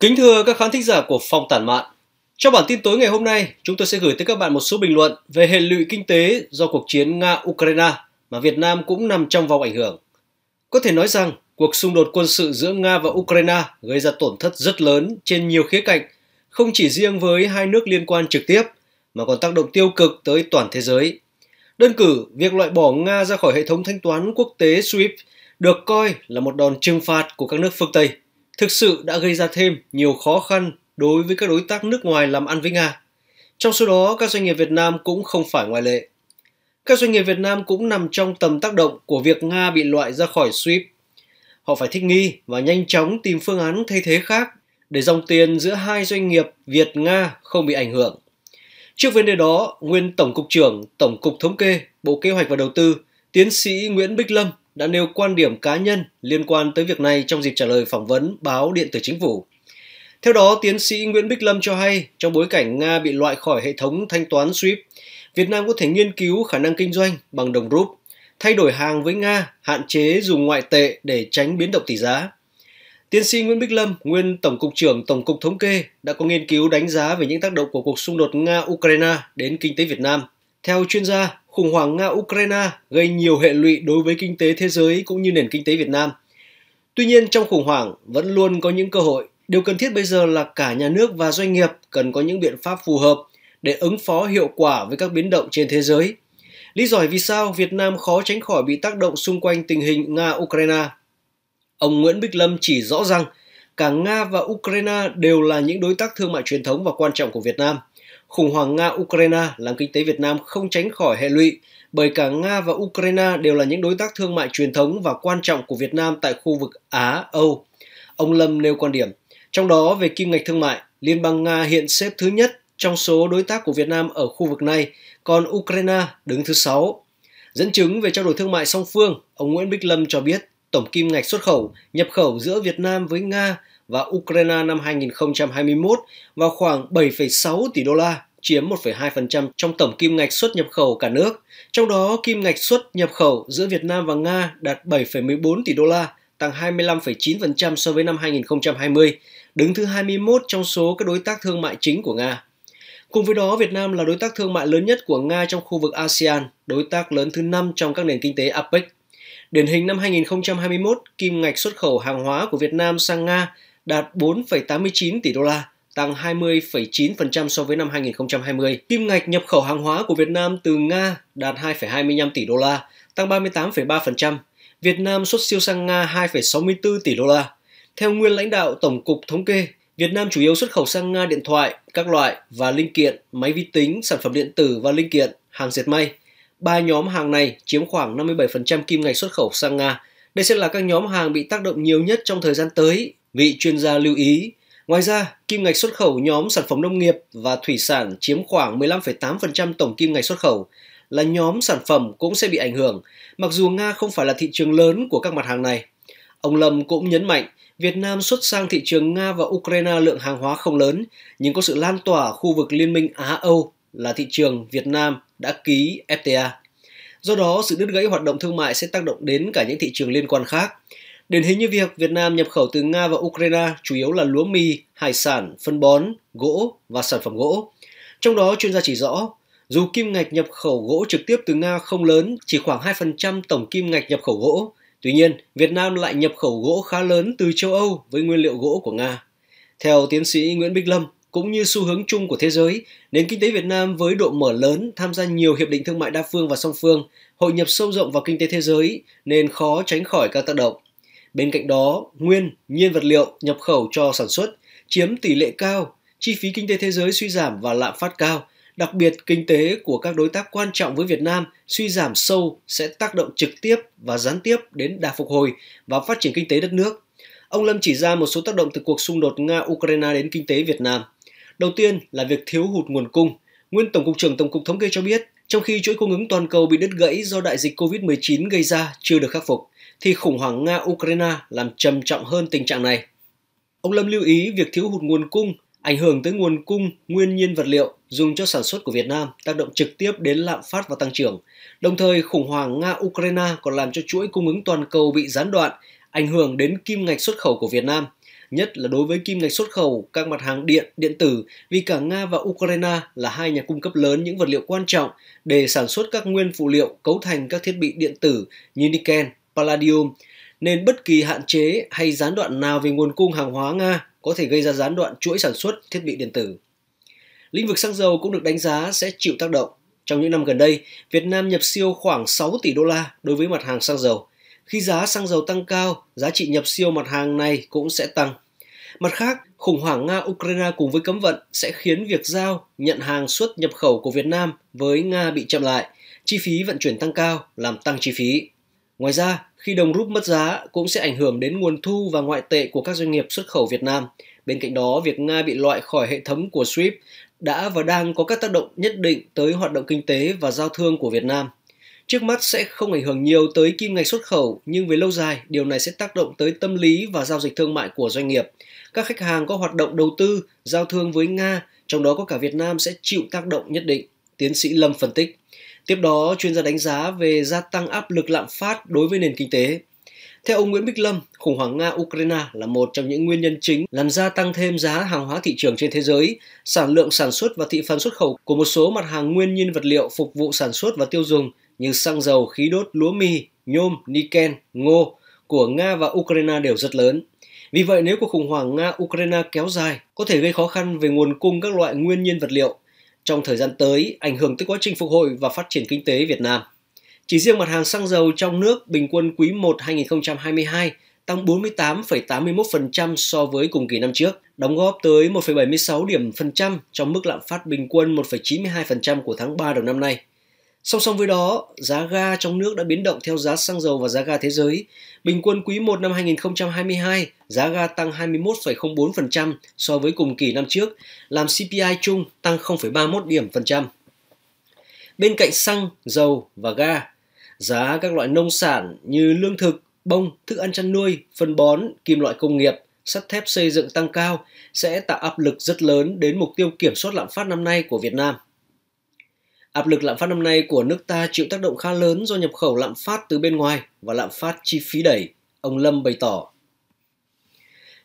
Kính thưa các khán thính giả của Phòng Tản Mạn, trong bản tin tối ngày hôm nay, chúng tôi sẽ gửi tới các bạn một số bình luận về hệ lụy kinh tế do cuộc chiến Nga-Ukraine mà Việt Nam cũng nằm trong vòng ảnh hưởng. Có thể nói rằng, cuộc xung đột quân sự giữa Nga và Ukraine gây ra tổn thất rất lớn trên nhiều khía cạnh, không chỉ riêng với hai nước liên quan trực tiếp, mà còn tác động tiêu cực tới toàn thế giới. Đơn cử, việc loại bỏ Nga ra khỏi hệ thống thanh toán quốc tế SWIFT được coi là một đòn trừng phạt của các nước phương Tây – thực sự đã gây ra thêm nhiều khó khăn đối với các đối tác nước ngoài làm ăn với Nga. Trong số đó, các doanh nghiệp Việt Nam cũng không phải ngoại lệ. Các doanh nghiệp Việt Nam cũng nằm trong tầm tác động của việc Nga bị loại ra khỏi SWIFT. Họ phải thích nghi và nhanh chóng tìm phương án thay thế khác để dòng tiền giữa hai doanh nghiệp Việt-Nga không bị ảnh hưởng. Trước vấn đề đó, nguyên Tổng cục trưởng Tổng cục Thống kê, Bộ Kế hoạch và Đầu tư, tiến sĩ Nguyễn Bích Lâm đã nêu quan điểm cá nhân liên quan tới việc này trong dịp trả lời phỏng vấn báo Điện tử Chính phủ. Theo đó, tiến sĩ Nguyễn Bích Lâm cho hay, trong bối cảnh Nga bị loại khỏi hệ thống thanh toán SWIFT, Việt Nam có thể nghiên cứu khả năng kinh doanh bằng đồng rúp, thay đổi hàng với Nga, hạn chế dùng ngoại tệ để tránh biến động tỷ giá. Tiến sĩ Nguyễn Bích Lâm, nguyên Tổng cục trưởng Tổng cục Thống kê, đã có nghiên cứu đánh giá về những tác động của cuộc xung đột Nga-Ukraine đến kinh tế Việt Nam. Theo chuyên gia, khủng hoảng Nga-Ukraine gây nhiều hệ lụy đối với kinh tế thế giới cũng như nền kinh tế Việt Nam. Tuy nhiên, trong khủng hoảng vẫn luôn có những cơ hội. Điều cần thiết bây giờ là cả nhà nước và doanh nghiệp cần có những biện pháp phù hợp để ứng phó hiệu quả với các biến động trên thế giới. Lý giải vì sao Việt Nam khó tránh khỏi bị tác động xung quanh tình hình Nga-Ukraine. Ông Nguyễn Bích Lâm chỉ rõ rằng cả Nga và Ukraine đều là những đối tác thương mại truyền thống và quan trọng của Việt Nam – khủng hoảng Nga-Ukraine làm kinh tế Việt Nam không tránh khỏi hệ lụy, bởi cả Nga và Ukraine đều là những đối tác thương mại truyền thống và quan trọng của Việt Nam tại khu vực Á-Âu. Ông Lâm nêu quan điểm, trong đó về kim ngạch thương mại, Liên bang Nga hiện xếp thứ nhất trong số đối tác của Việt Nam ở khu vực này, còn Ukraine đứng thứ sáu. Dẫn chứng về trao đổi thương mại song phương, ông Nguyễn Bích Lâm cho biết tổng kim ngạch xuất khẩu, nhập khẩu giữa Việt Nam với Nga và Ukraine năm 2021 vào khoảng 7,6 tỷ đô la, chiếm 1,2% trong tổng kim ngạch xuất nhập khẩu cả nước. Trong đó, kim ngạch xuất nhập khẩu giữa Việt Nam và Nga đạt 7,14 tỷ đô la, tăng 25,9% so với năm 2020, đứng thứ 21 trong số các đối tác thương mại chính của Nga. Cùng với đó, Việt Nam là đối tác thương mại lớn nhất của Nga trong khu vực ASEAN, đối tác lớn thứ 5 trong các nền kinh tế APEC. Điển hình năm 2021, kim ngạch xuất khẩu hàng hóa của Việt Nam sang Nga đạt 4,89 tỷ đô la, tăng 20,9% so với năm 2020. Kim ngạch nhập khẩu hàng hóa của Việt Nam từ Nga đạt 2,25 tỷ đô la, tăng 38,3%. Việt Nam xuất siêu sang Nga 2,64 tỷ đô la. Theo nguyên lãnh đạo Tổng cục Thống kê, Việt Nam chủ yếu xuất khẩu sang Nga điện thoại, các loại và linh kiện, máy vi tính, sản phẩm điện tử và linh kiện, hàng dệt may. Ba nhóm hàng này chiếm khoảng 57% kim ngạch xuất khẩu sang Nga. Đây sẽ là các nhóm hàng bị tác động nhiều nhất trong thời gian tới vị chuyên gia lưu ý. Ngoài ra, kim ngạch xuất khẩu nhóm sản phẩm nông nghiệp và thủy sản chiếm khoảng 15,8% tổng kim ngạch xuất khẩu là nhóm sản phẩm cũng sẽ bị ảnh hưởng, mặc dù Nga không phải là thị trường lớn của các mặt hàng này. Ông Lâm cũng nhấn mạnh, Việt Nam xuất sang thị trường Nga và Ukraine lượng hàng hóa không lớn, nhưng có sự lan tỏa khu vực Liên minh Á-Âu là thị trường Việt Nam đã ký FTA. Do đó, sự đứt gãy hoạt động thương mại sẽ tác động đến cả những thị trường liên quan khác. Điển hình như việc Việt Nam nhập khẩu từ Nga và Ukraine chủ yếu là lúa mì, hải sản, phân bón, gỗ và sản phẩm gỗ. Trong đó, chuyên gia chỉ rõ, dù kim ngạch nhập khẩu gỗ trực tiếp từ Nga không lớn, chỉ khoảng 2% tổng kim ngạch nhập khẩu gỗ, tuy nhiên Việt Nam lại nhập khẩu gỗ khá lớn từ châu Âu với nguyên liệu gỗ của Nga. Theo tiến sĩ Nguyễn Bích Lâm, cũng như xu hướng chung của thế giới, nền kinh tế Việt Nam với độ mở lớn tham gia nhiều hiệp định thương mại đa phương và song phương, hội nhập sâu rộng vào kinh tế thế giới nên khó tránh khỏi các tác động. Bên cạnh đó, nguyên, nhiên vật liệu nhập khẩu cho sản xuất chiếm tỷ lệ cao, chi phí kinh tế thế giới suy giảm và lạm phát cao, đặc biệt kinh tế của các đối tác quan trọng với Việt Nam suy giảm sâu sẽ tác động trực tiếp và gián tiếp đến đà phục hồi và phát triển kinh tế đất nước. Ông Lâm chỉ ra một số tác động từ cuộc xung đột Nga-Ukraine đến kinh tế Việt Nam. Đầu tiên là việc thiếu hụt nguồn cung. Nguyên Tổng cục trưởng Tổng cục Thống kê cho biết, trong khi chuỗi cung ứng toàn cầu bị đứt gãy do đại dịch COVID-19 gây ra chưa được khắc phục, thì khủng hoảng Nga-Ukraine làm trầm trọng hơn tình trạng này. Ông Lâm lưu ý việc thiếu hụt nguồn cung ảnh hưởng tới nguồn cung nguyên nhiên vật liệu dùng cho sản xuất của Việt Nam tác động trực tiếp đến lạm phát và tăng trưởng. Đồng thời, khủng hoảng Nga-Ukraine còn làm cho chuỗi cung ứng toàn cầu bị gián đoạn, ảnh hưởng đến kim ngạch xuất khẩu của Việt Nam, nhất là đối với kim ngạch xuất khẩu các mặt hàng điện, điện tử vì cả Nga và Ukraine là hai nhà cung cấp lớn những vật liệu quan trọng để sản xuất các nguyên phụ liệu cấu thành các thiết bị điện tử như nickel palladium, nên bất kỳ hạn chế hay gián đoạn nào về nguồn cung hàng hóa Nga có thể gây ra gián đoạn chuỗi sản xuất thiết bị điện tử. Lĩnh vực xăng dầu cũng được đánh giá sẽ chịu tác động. Trong những năm gần đây, Việt Nam nhập siêu khoảng 6 tỷ đô la đối với mặt hàng xăng dầu. Khi giá xăng dầu tăng cao, giá trị nhập siêu mặt hàng này cũng sẽ tăng. Mặt khác, khủng hoảng Nga-Ukraine cùng với cấm vận sẽ khiến việc giao, nhận hàng xuất nhập khẩu của Việt Nam với Nga bị chậm lại, chi phí vận chuyển tăng cao làm tăng chi phí. Ngoài ra, khi đồng rút mất giá cũng sẽ ảnh hưởng đến nguồn thu và ngoại tệ của các doanh nghiệp xuất khẩu Việt Nam. Bên cạnh đó, việc Nga bị loại khỏi hệ thống của SWIFT đã và đang có các tác động nhất định tới hoạt động kinh tế và giao thương của Việt Nam. Trước mắt sẽ không ảnh hưởng nhiều tới kim ngạch xuất khẩu, nhưng về lâu dài, điều này sẽ tác động tới tâm lý và giao dịch thương mại của doanh nghiệp. Các khách hàng có hoạt động đầu tư, giao thương với Nga, trong đó có cả Việt Nam sẽ chịu tác động nhất định, tiến sĩ Lâm phân tích. Tiếp đó, chuyên gia đánh giá về gia tăng áp lực lạm phát đối với nền kinh tế. Theo ông Nguyễn Bích Lâm, khủng hoảng Nga-Ukraine là một trong những nguyên nhân chính làm gia tăng thêm giá hàng hóa thị trường trên thế giới, sản lượng sản xuất và thị phần xuất khẩu của một số mặt hàng nguyên nhiên vật liệu phục vụ sản xuất và tiêu dùng như xăng dầu, khí đốt, lúa mì, nhôm, niken, ngô của Nga và Ukraine đều rất lớn. Vì vậy, nếu cuộc khủng hoảng Nga-Ukraine kéo dài, có thể gây khó khăn về nguồn cung các loại nguyên nhiên vật liệu, trong thời gian tới ảnh hưởng tới quá trình phục hồi và phát triển kinh tế Việt Nam. Chỉ riêng mặt hàng xăng dầu trong nước bình quân quý 1 2022 tăng 48,81% so với cùng kỳ năm trước, đóng góp tới 1,76 điểm phần trăm trong mức lạm phát bình quân 1,92% của tháng 3 đầu năm nay. Song song với đó, giá ga trong nước đã biến động theo giá xăng dầu và giá ga thế giới. Bình quân quý 1 năm 2022, giá ga tăng 21,04% so với cùng kỳ năm trước, làm CPI chung tăng 0,31 điểm phần trăm. Bên cạnh xăng, dầu và ga, giá các loại nông sản như lương thực, bông, thức ăn chăn nuôi, phân bón, kim loại công nghiệp, sắt thép xây dựng tăng cao sẽ tạo áp lực rất lớn đến mục tiêu kiểm soát lạm phát năm nay của Việt Nam. Áp lực lạm phát năm nay của nước ta chịu tác động khá lớn do nhập khẩu lạm phát từ bên ngoài và lạm phát chi phí đẩy, ông Lâm bày tỏ.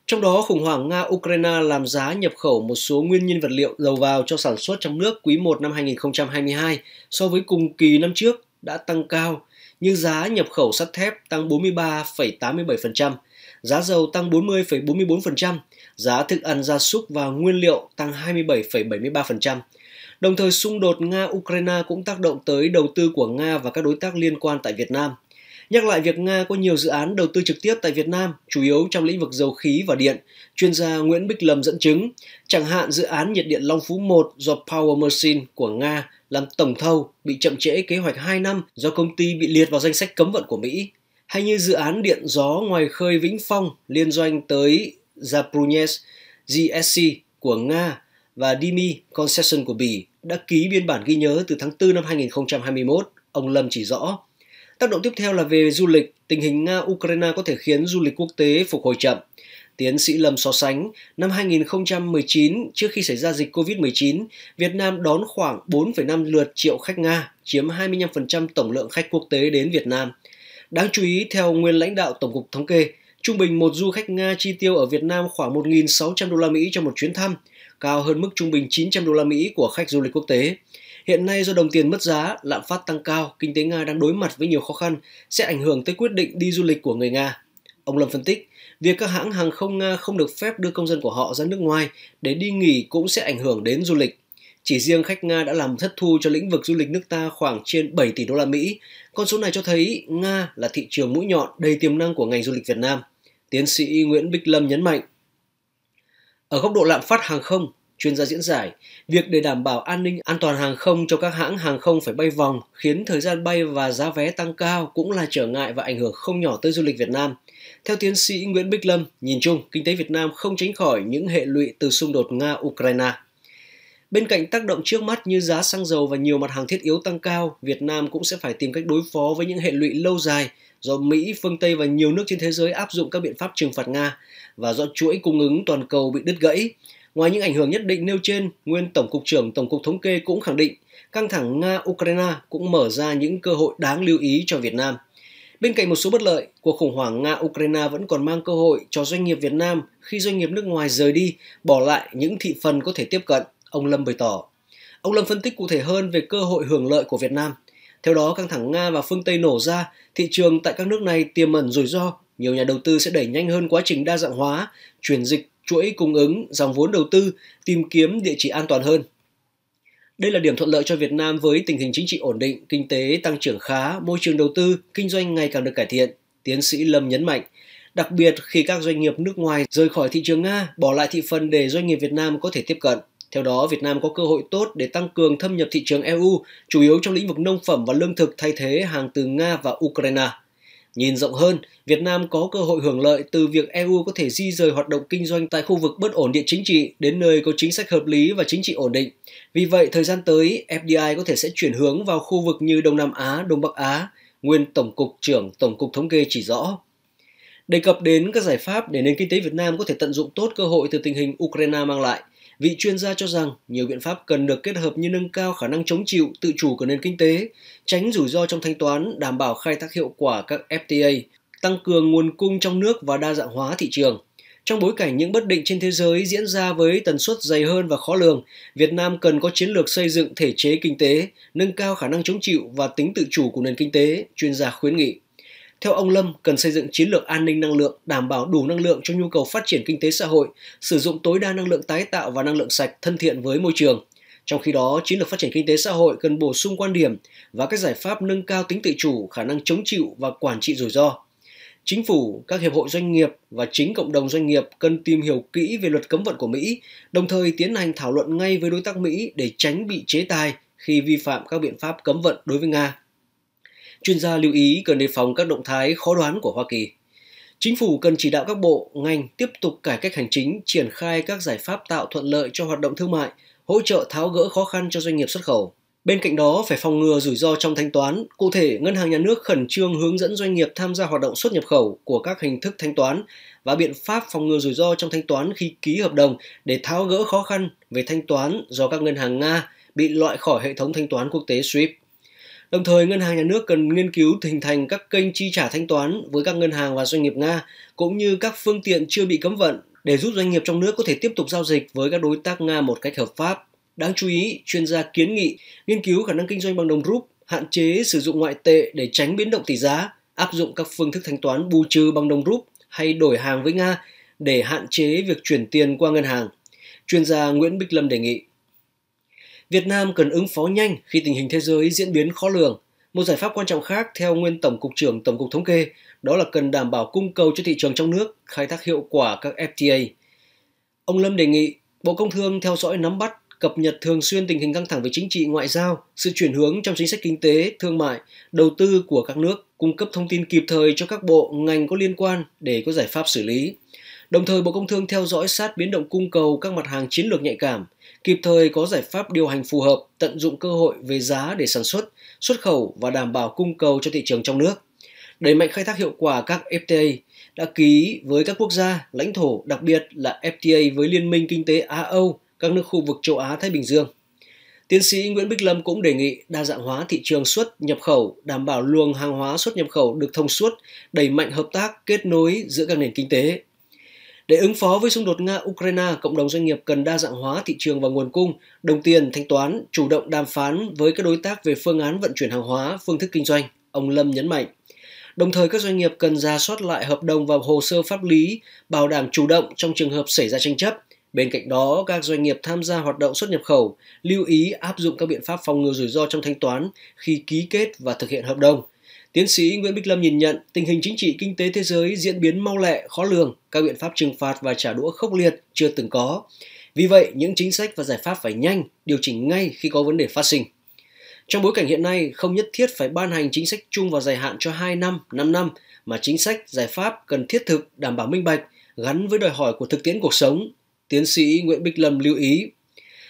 Trong đó, khủng hoảng Nga-Ukraine làm giá nhập khẩu một số nguyên nhân vật liệu đầu vào cho sản xuất trong nước quý 1 năm 2022 so với cùng kỳ năm trước đã tăng cao, như giá nhập khẩu sắt thép tăng 43,87%, giá dầu tăng 40,44%, giá thức ăn gia súc và nguyên liệu tăng 27,73%. Đồng thời, xung đột Nga-Ukraine cũng tác động tới đầu tư của Nga và các đối tác liên quan tại Việt Nam. Nhắc lại việc Nga có nhiều dự án đầu tư trực tiếp tại Việt Nam, chủ yếu trong lĩnh vực dầu khí và điện, chuyên gia Nguyễn Bích Lâm dẫn chứng, chẳng hạn dự án nhiệt điện Long Phú 1 do Power Machine của Nga làm tổng thầu bị chậm trễ kế hoạch 2 năm do công ty bị liệt vào danh sách cấm vận của Mỹ, hay như dự án điện gió ngoài khơi Vĩnh Phong liên doanh tới Zaprunes GSC của Nga và Dimi Concession của Bỉ đã ký biên bản ghi nhớ từ tháng 4 năm 2021, ông Lâm chỉ rõ. Tác động tiếp theo là về du lịch, tình hình Nga-Ukraine có thể khiến du lịch quốc tế phục hồi chậm. Tiến sĩ Lâm so sánh, năm 2019, trước khi xảy ra dịch COVID-19, Việt Nam đón khoảng 4,5 lượt triệu khách Nga, chiếm 25% tổng lượng khách quốc tế đến Việt Nam. Đáng chú ý, theo nguyên lãnh đạo Tổng cục Thống kê, Trung bình một du khách Nga chi tiêu ở Việt Nam khoảng 1.600 đô la Mỹ cho một chuyến thăm, cao hơn mức trung bình 900 đô la Mỹ của khách du lịch quốc tế. Hiện nay do đồng tiền mất giá, lạm phát tăng cao, kinh tế Nga đang đối mặt với nhiều khó khăn sẽ ảnh hưởng tới quyết định đi du lịch của người Nga. Ông Lâm phân tích, việc các hãng hàng không Nga không được phép đưa công dân của họ ra nước ngoài để đi nghỉ cũng sẽ ảnh hưởng đến du lịch. Chỉ riêng khách Nga đã làm thất thu cho lĩnh vực du lịch nước ta khoảng trên 7 tỷ đô la Mỹ. Con số này cho thấy Nga là thị trường mũi nhọn đầy tiềm năng của ngành du lịch Việt Nam. Tiến sĩ Nguyễn Bích Lâm nhấn mạnh. Ở góc độ lạm phát hàng không, chuyên gia diễn giải, việc để đảm bảo an ninh an toàn hàng không cho các hãng hàng không phải bay vòng khiến thời gian bay và giá vé tăng cao cũng là trở ngại và ảnh hưởng không nhỏ tới du lịch Việt Nam. Theo tiến sĩ Nguyễn Bích Lâm, nhìn chung, kinh tế Việt Nam không tránh khỏi những hệ lụy từ xung đột Nga-Ukraine. Bên cạnh tác động trước mắt như giá xăng dầu và nhiều mặt hàng thiết yếu tăng cao, Việt Nam cũng sẽ phải tìm cách đối phó với những hệ lụy lâu dài do Mỹ, phương Tây và nhiều nước trên thế giới áp dụng các biện pháp trừng phạt Nga và do chuỗi cung ứng toàn cầu bị đứt gãy. Ngoài những ảnh hưởng nhất định nêu trên, nguyên Tổng cục trưởng Tổng cục Thống kê cũng khẳng định căng thẳng Nga-Ukraine cũng mở ra những cơ hội đáng lưu ý cho Việt Nam. Bên cạnh một số bất lợi, cuộc khủng hoảng Nga-Ukraine vẫn còn mang cơ hội cho doanh nghiệp Việt Nam khi doanh nghiệp nước ngoài rời đi, bỏ lại những thị phần có thể tiếp cận ông Lâm bày tỏ. Ông Lâm phân tích cụ thể hơn về cơ hội hưởng lợi của Việt Nam. Theo đó, căng thẳng Nga và phương Tây nổ ra, thị trường tại các nước này tiềm ẩn rủi ro, nhiều nhà đầu tư sẽ đẩy nhanh hơn quá trình đa dạng hóa, chuyển dịch chuỗi cung ứng, dòng vốn đầu tư, tìm kiếm địa chỉ an toàn hơn. Đây là điểm thuận lợi cho Việt Nam với tình hình chính trị ổn định, kinh tế tăng trưởng khá, môi trường đầu tư, kinh doanh ngày càng được cải thiện, tiến sĩ Lâm nhấn mạnh. Đặc biệt khi các doanh nghiệp nước ngoài rời khỏi thị trường Nga, bỏ lại thị phần để doanh nghiệp Việt Nam có thể tiếp cận. Theo đó, Việt Nam có cơ hội tốt để tăng cường thâm nhập thị trường EU, chủ yếu trong lĩnh vực nông phẩm và lương thực thay thế hàng từ Nga và Ukraine. Nhìn rộng hơn, Việt Nam có cơ hội hưởng lợi từ việc EU có thể di rời hoạt động kinh doanh tại khu vực bất ổn địa chính trị đến nơi có chính sách hợp lý và chính trị ổn định. Vì vậy, thời gian tới, FDI có thể sẽ chuyển hướng vào khu vực như Đông Nam Á, Đông Bắc Á, nguyên Tổng cục trưởng Tổng cục Thống kê chỉ rõ. Đề cập đến các giải pháp để nền kinh tế Việt Nam có thể tận dụng tốt cơ hội từ tình hình Ukraine mang lại – Vị chuyên gia cho rằng nhiều biện pháp cần được kết hợp như nâng cao khả năng chống chịu, tự chủ của nền kinh tế, tránh rủi ro trong thanh toán, đảm bảo khai thác hiệu quả các FTA, tăng cường nguồn cung trong nước và đa dạng hóa thị trường. Trong bối cảnh những bất định trên thế giới diễn ra với tần suất dày hơn và khó lường, Việt Nam cần có chiến lược xây dựng thể chế kinh tế, nâng cao khả năng chống chịu và tính tự chủ của nền kinh tế, chuyên gia khuyến nghị. Theo ông Lâm, cần xây dựng chiến lược an ninh năng lượng đảm bảo đủ năng lượng cho nhu cầu phát triển kinh tế xã hội, sử dụng tối đa năng lượng tái tạo và năng lượng sạch thân thiện với môi trường. Trong khi đó, chiến lược phát triển kinh tế xã hội cần bổ sung quan điểm và các giải pháp nâng cao tính tự chủ, khả năng chống chịu và quản trị rủi ro. Chính phủ, các hiệp hội doanh nghiệp và chính cộng đồng doanh nghiệp cần tìm hiểu kỹ về luật cấm vận của Mỹ, đồng thời tiến hành thảo luận ngay với đối tác Mỹ để tránh bị chế tài khi vi phạm các biện pháp cấm vận đối với Nga chuyên gia lưu ý cần đề phòng các động thái khó đoán của Hoa Kỳ. Chính phủ cần chỉ đạo các bộ, ngành tiếp tục cải cách hành chính, triển khai các giải pháp tạo thuận lợi cho hoạt động thương mại, hỗ trợ tháo gỡ khó khăn cho doanh nghiệp xuất khẩu. Bên cạnh đó, phải phòng ngừa rủi ro trong thanh toán. Cụ thể, Ngân hàng Nhà nước khẩn trương hướng dẫn doanh nghiệp tham gia hoạt động xuất nhập khẩu của các hình thức thanh toán và biện pháp phòng ngừa rủi ro trong thanh toán khi ký hợp đồng để tháo gỡ khó khăn về thanh toán do các ngân hàng Nga bị loại khỏi hệ thống thanh toán quốc tế SWIFT. Đồng thời, ngân hàng nhà nước cần nghiên cứu hình thành các kênh chi trả thanh toán với các ngân hàng và doanh nghiệp Nga cũng như các phương tiện chưa bị cấm vận để giúp doanh nghiệp trong nước có thể tiếp tục giao dịch với các đối tác Nga một cách hợp pháp. Đáng chú ý, chuyên gia kiến nghị nghiên cứu khả năng kinh doanh bằng đồng rúp, hạn chế sử dụng ngoại tệ để tránh biến động tỷ giá, áp dụng các phương thức thanh toán bù trừ bằng đồng rúp hay đổi hàng với Nga để hạn chế việc chuyển tiền qua ngân hàng. Chuyên gia Nguyễn Bích Lâm đề nghị Việt Nam cần ứng phó nhanh khi tình hình thế giới diễn biến khó lường. Một giải pháp quan trọng khác theo nguyên Tổng cục trưởng Tổng cục Thống kê đó là cần đảm bảo cung cầu cho thị trường trong nước, khai thác hiệu quả các FTA. Ông Lâm đề nghị Bộ Công Thương theo dõi nắm bắt, cập nhật thường xuyên tình hình căng thẳng về chính trị ngoại giao, sự chuyển hướng trong chính sách kinh tế, thương mại, đầu tư của các nước, cung cấp thông tin kịp thời cho các bộ, ngành có liên quan để có giải pháp xử lý. Đồng thời, Bộ Công Thương theo dõi sát biến động cung cầu các mặt hàng chiến lược nhạy cảm – kịp thời có giải pháp điều hành phù hợp, tận dụng cơ hội về giá để sản xuất, xuất khẩu và đảm bảo cung cầu cho thị trường trong nước. Đẩy mạnh khai thác hiệu quả các FTA đã ký với các quốc gia, lãnh thổ, đặc biệt là FTA với Liên minh Kinh tế Á-Âu, các nước khu vực châu Á-Thái Bình Dương. Tiến sĩ Nguyễn Bích Lâm cũng đề nghị đa dạng hóa thị trường xuất nhập khẩu, đảm bảo luồng hàng hóa xuất nhập khẩu được thông suốt, đẩy mạnh hợp tác kết nối giữa các nền kinh tế, để ứng phó với xung đột Nga-Ukraine, cộng đồng doanh nghiệp cần đa dạng hóa thị trường và nguồn cung, đồng tiền, thanh toán, chủ động đàm phán với các đối tác về phương án vận chuyển hàng hóa, phương thức kinh doanh, ông Lâm nhấn mạnh. Đồng thời các doanh nghiệp cần ra soát lại hợp đồng và hồ sơ pháp lý, bảo đảm chủ động trong trường hợp xảy ra tranh chấp. Bên cạnh đó, các doanh nghiệp tham gia hoạt động xuất nhập khẩu lưu ý áp dụng các biện pháp phòng ngừa rủi ro trong thanh toán khi ký kết và thực hiện hợp đồng. Tiến sĩ Nguyễn Bích Lâm nhìn nhận tình hình chính trị kinh tế thế giới diễn biến mau lẹ, khó lường, các biện pháp trừng phạt và trả đũa khốc liệt chưa từng có. Vì vậy, những chính sách và giải pháp phải nhanh, điều chỉnh ngay khi có vấn đề phát sinh. Trong bối cảnh hiện nay, không nhất thiết phải ban hành chính sách chung và dài hạn cho 2 năm, 5 năm, mà chính sách, giải pháp cần thiết thực, đảm bảo minh bạch, gắn với đòi hỏi của thực tiễn cuộc sống. Tiến sĩ Nguyễn Bích Lâm lưu ý,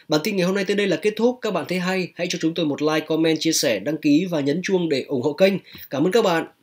Bản tin ngày hôm nay tới đây là kết thúc. Các bạn thấy hay, hãy cho chúng tôi một like, comment, chia sẻ, đăng ký và nhấn chuông để ủng hộ kênh. Cảm ơn các bạn.